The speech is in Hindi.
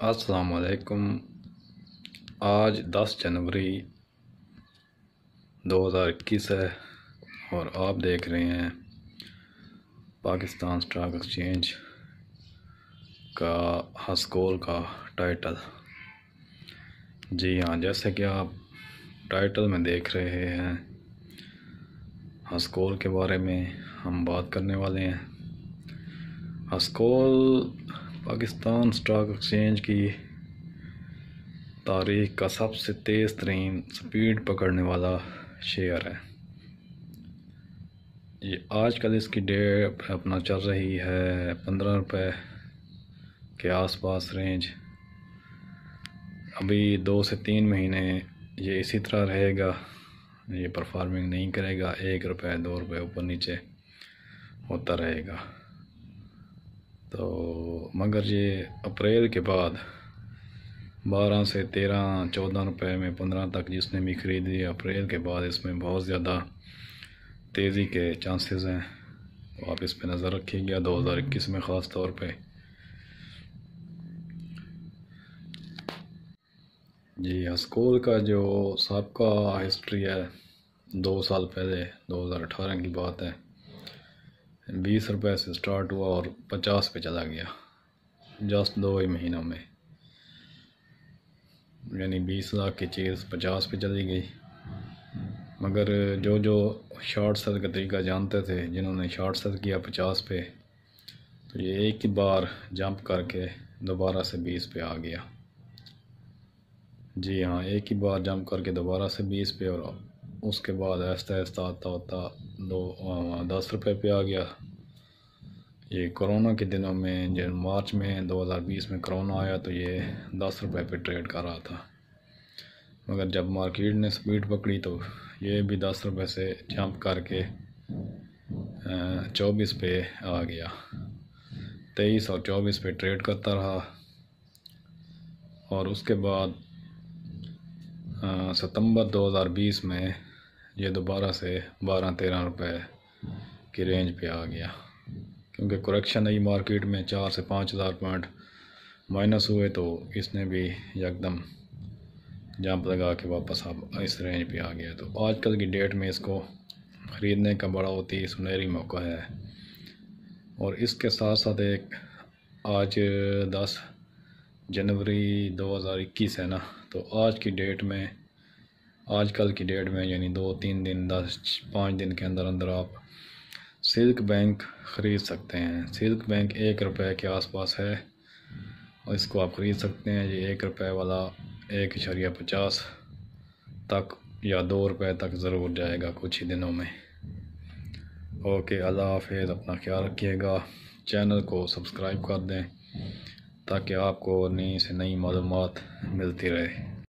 असलकुम आज 10 जनवरी 2021 है और आप देख रहे हैं पाकिस्तान स्टॉक एक्सचेंज का हस्कोल का टाइटल जी हाँ जैसे कि आप टाइटल में देख रहे हैं हस्कोल के बारे में हम बात करने वाले हैं हस्कोल पाकिस्तान स्टॉक एक्सचेंज की तारीख का सबसे तेज़ तरीन स्पीड पकड़ने वाला शेयर है ये आजकल इसकी डेट अपना चल रही है पंद्रह रुपये के आसपास रेंज अभी दो से तीन महीने ये इसी तरह रहेगा ये परफॉर्मिंग नहीं करेगा एक रुपये दो रुपये ऊपर नीचे होता रहेगा तो मगर ये अप्रैल के बाद बारह से तेरह चौदह रुपये में पंद्रह तक जिसने भी ख़रीदी अप्रैल के बाद इसमें बहुत ज़्यादा तेज़ी के चांसेस हैं तो आप इस पर नज़र रखिएगा दो हज़ार इक्कीस में ख़ास तौर पर जी हाँ, स्कूल का जो सबका हिस्ट्री है दो साल पहले दो हज़ार अठारह की बात है बीस रुपए से स्टार्ट हुआ और पचास पे चला गया जस्ट दो ही महीनों में यानी बीस लाख की चीज़ पचास पे चली गई मगर जो जो शॉर्ट सेल का तरीका जानते थे जिन्होंने शॉर्ट सेल किया पचास पे तो ये एक ही बार जंप करके दोबारा से बीस पे आ गया जी हाँ एक ही बार जंप करके दोबारा से बीस पे और उसके बाद ऐसा ऐसा आता होता दो दस रुपये पे आ गया ये कोरोना के दिनों में जब मार्च में 2020 में कोरोना आया तो ये दस रुपये पे ट्रेड कर रहा था मगर जब मार्केट ने स्पीड पकड़ी तो ये भी दस रुपये से जंप करके चौबीस पे आ गया तेईस और चौबीस पे ट्रेड करता रहा और उसके बाद सितंबर 2020 में ये दोबारा से बारह तेरह रुपये की रेंज पे आ गया क्योंकि करेक्शन आई मार्केट में चार से पाँच हज़ार पॉइंट माइनस हुए तो इसने भी एकदम जंप लगा के वापस अब इस रेंज पे आ गया तो आजकल की डेट में इसको ख़रीदने का बड़ा होती सुनहरी मौका है और इसके साथ साथ एक आज दस जनवरी 2021 है ना तो आज की डेट में आजकल की डेट में यानी दो तीन दिन दस पाँच दिन के अंदर अंदर आप सिल्क बैंक ख़रीद सकते हैं सिल्क बैंक एक रुपये के आसपास है और इसको आप ख़रीद सकते हैं ये एक रुपये वाला एक इशारिया पचास तक या दो रुपये तक ज़रूर जाएगा कुछ ही दिनों में ओके अल्लाह हाफिज़ अपना ख्याल रखिएगा चैनल को सब्सक्राइब कर दें ताकि आपको नई से नई मालूम मिलती रहे